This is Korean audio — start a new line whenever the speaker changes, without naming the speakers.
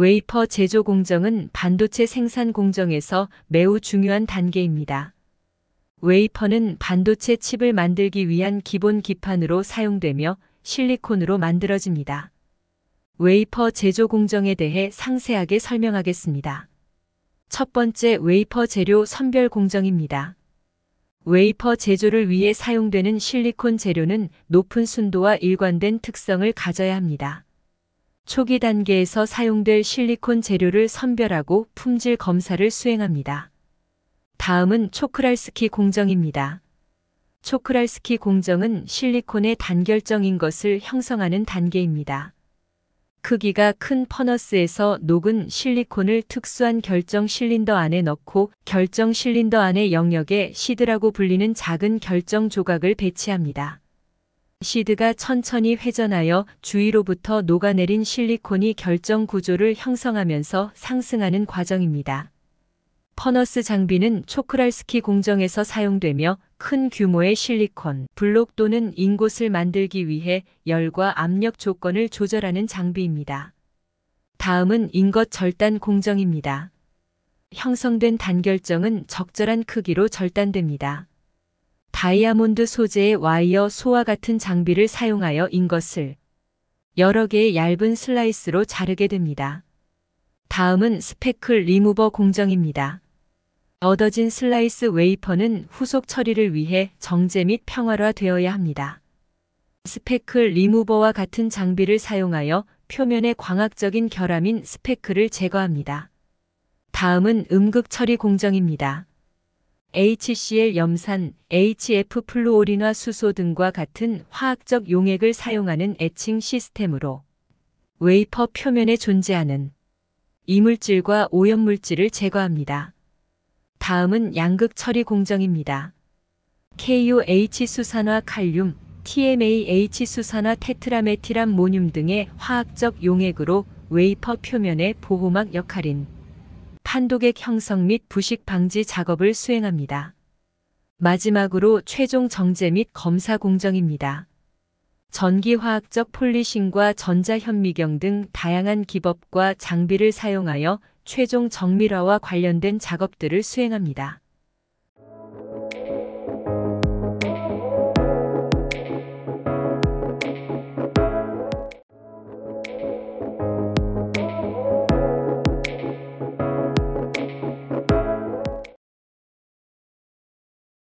웨이퍼 제조 공정은 반도체 생산 공정에서 매우 중요한 단계입니다. 웨이퍼는 반도체 칩을 만들기 위한 기본 기판으로 사용되며 실리콘으로 만들어집니다. 웨이퍼 제조 공정에 대해 상세하게 설명하겠습니다. 첫 번째 웨이퍼 재료 선별 공정입니다. 웨이퍼 제조를 위해 사용되는 실리콘 재료는 높은 순도와 일관된 특성을 가져야 합니다. 초기 단계에서 사용될 실리콘 재료를 선별하고 품질 검사를 수행합니다. 다음은 초크랄스키 공정입니다. 초크랄스키 공정은 실리콘의 단결정인 것을 형성하는 단계입니다. 크기가 큰 퍼너스에서 녹은 실리콘을 특수한 결정 실린더 안에 넣고 결정 실린더 안의 영역에 시드라고 불리는 작은 결정 조각을 배치합니다. 시드가 천천히 회전하여 주위로부터 녹아내린 실리콘이 결정 구조를 형성하면서 상승하는 과정입니다. 퍼너스 장비는 초크랄스키 공정에서 사용되며 큰 규모의 실리콘, 블록 또는 인곳을 만들기 위해 열과 압력 조건을 조절하는 장비입니다. 다음은 인것 절단 공정입니다. 형성된 단결정은 적절한 크기로 절단됩니다. 다이아몬드 소재의 와이어 소와 같은 장비를 사용하여 인것을 여러 개의 얇은 슬라이스로 자르게 됩니다. 다음은 스펙클 리무버 공정입니다. 얻어진 슬라이스 웨이퍼는 후속 처리를 위해 정제 및 평활화되어야 합니다. 스펙클 리무버와 같은 장비를 사용하여 표면의 광학적인 결함인 스펙클을 제거합니다. 다음은 음극 처리 공정입니다. HCl 염산, HF 플루오린화 수소 등과 같은 화학적 용액을 사용하는 에칭 시스템으로 웨이퍼 표면에 존재하는 이물질과 오염물질을 제거합니다. 다음은 양극 처리 공정입니다. KOH 수산화 칼륨, TMAH 수산화 테트라메티람 모늄 등의 화학적 용액으로 웨이퍼 표면의 보호막 역할인 판독객 형성 및 부식 방지 작업을 수행합니다. 마지막으로 최종 정제 및 검사 공정입니다. 전기화학적 폴리싱과 전자현미경 등 다양한 기법과 장비를 사용하여 최종 정밀화와 관련된 작업들을 수행합니다.